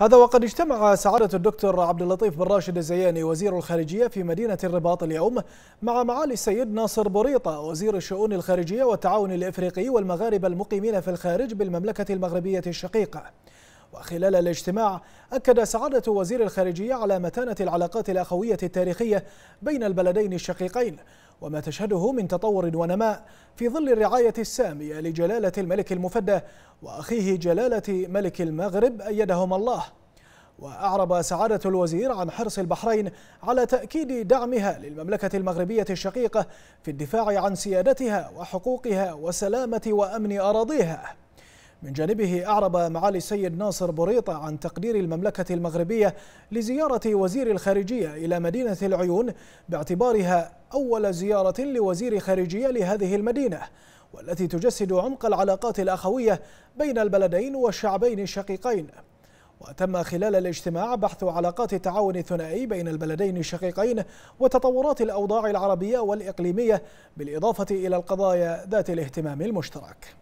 هذا وقد اجتمع سعادة الدكتور عبد اللطيف بن راشد الزياني وزير الخارجية في مدينة الرباط اليوم مع معالي السيد ناصر بوريطة وزير الشؤون الخارجية والتعاون الإفريقي والمغاربة المقيمين في الخارج بالمملكة المغربية الشقيقة وخلال الاجتماع أكد سعادة وزير الخارجية على متانة العلاقات الأخوية التاريخية بين البلدين الشقيقين وما تشهده من تطور ونماء في ظل الرعاية السامية لجلالة الملك المفدى وأخيه جلالة ملك المغرب أيدهما الله وأعرب سعادة الوزير عن حرص البحرين على تأكيد دعمها للمملكة المغربية الشقيقة في الدفاع عن سيادتها وحقوقها وسلامة وأمن أراضيها من جانبه أعرب معالي السيد ناصر بوريطة عن تقدير المملكة المغربية لزيارة وزير الخارجية إلى مدينة العيون باعتبارها أول زيارة لوزير خارجية لهذه المدينة والتي تجسد عمق العلاقات الأخوية بين البلدين والشعبين الشقيقين وتم خلال الاجتماع بحث علاقات التعاون الثنائي بين البلدين الشقيقين وتطورات الأوضاع العربية والإقليمية بالإضافة إلى القضايا ذات الاهتمام المشترك